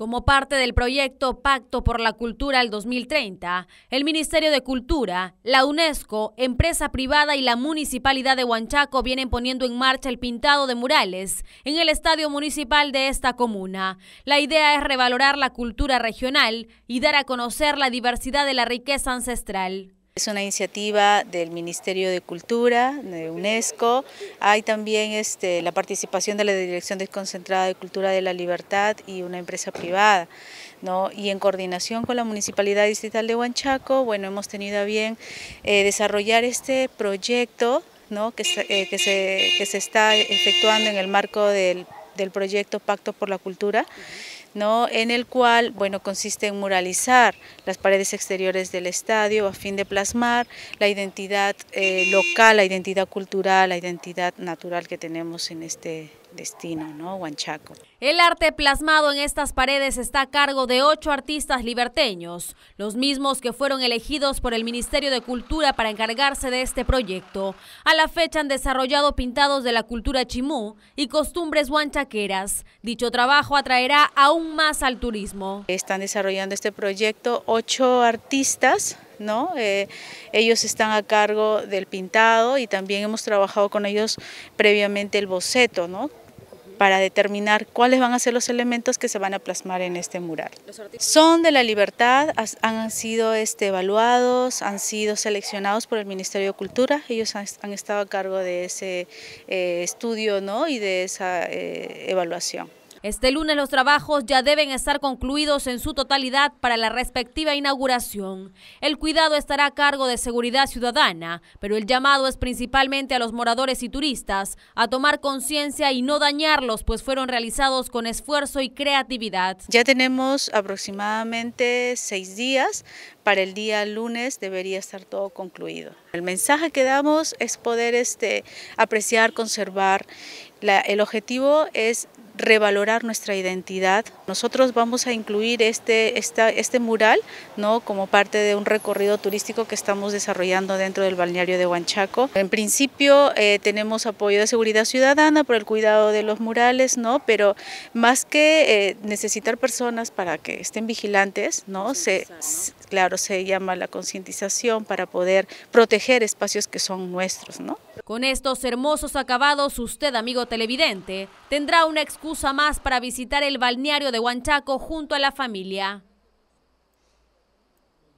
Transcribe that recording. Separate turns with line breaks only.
Como parte del proyecto Pacto por la Cultura al 2030, el Ministerio de Cultura, la UNESCO, empresa privada y la Municipalidad de Huanchaco vienen poniendo en marcha el pintado de murales en el estadio municipal de esta comuna. La idea es revalorar la cultura regional y dar a conocer la diversidad de la riqueza ancestral.
Es una iniciativa del Ministerio de Cultura, de UNESCO. Hay también este, la participación de la Dirección Desconcentrada de Cultura de la Libertad y una empresa privada. ¿no? Y en coordinación con la Municipalidad Distrital de Huanchaco, bueno, hemos tenido a bien eh, desarrollar este proyecto ¿no? que, eh, que, se, se, está efectuando en el marco del, proyecto Pacto por la Cultura. ¿no? en el cual bueno, consiste en muralizar las paredes exteriores del estadio a fin de plasmar la identidad eh, local, la identidad cultural, la identidad natural que tenemos en este destino, ¿no? Huanchaco.
El arte plasmado en estas paredes está a cargo de ocho artistas liberteños, los mismos que fueron elegidos por el Ministerio de Cultura para encargarse de este proyecto. A la fecha han desarrollado pintados de la cultura chimú y costumbres huanchaqueras. Dicho trabajo atraerá aún más al turismo.
Están desarrollando este proyecto ocho artistas eh, ellos están a cargo del pintado y también hemos trabajado con ellos previamente el boceto, para determinar cuáles van a ser los elementos que se van a plasmar en este mural. Son de la libertad, han sido este, evaluados, han sido seleccionados por el Ministerio de Cultura, ellos han, estado a cargo de ese eh, estudio ¿no? y de esa eh, evaluación.
Este lunes los trabajos ya deben estar concluidos en su totalidad para la respectiva inauguración. El cuidado estará a cargo de Seguridad Ciudadana, pero el llamado es principalmente a los moradores y turistas a tomar conciencia y no dañarlos, pues fueron realizados con esfuerzo y creatividad. Ya
tenemos aproximadamente seis días. Para el día lunes debería estar todo concluido. El mensaje que damos es poder este, apreciar, conservar. el objetivo es revalorar nuestra identidad. Nosotros vamos a incluir este, esta, este mural ¿no? como parte de un recorrido turístico que estamos desarrollando dentro del balneario de Huanchaco. En principio eh, tenemos apoyo de seguridad ciudadana por el cuidado de los murales, ¿no? pero más que eh, necesitar personas para que estén vigilantes, ¿no? Se, claro, se llama la concientización para poder proteger espacios que son nuestros. ¿no?
Con estos hermosos acabados, usted, amigo televidente, tendrá una excusa más para visitar el balneario de Huanchaco junto a la familia.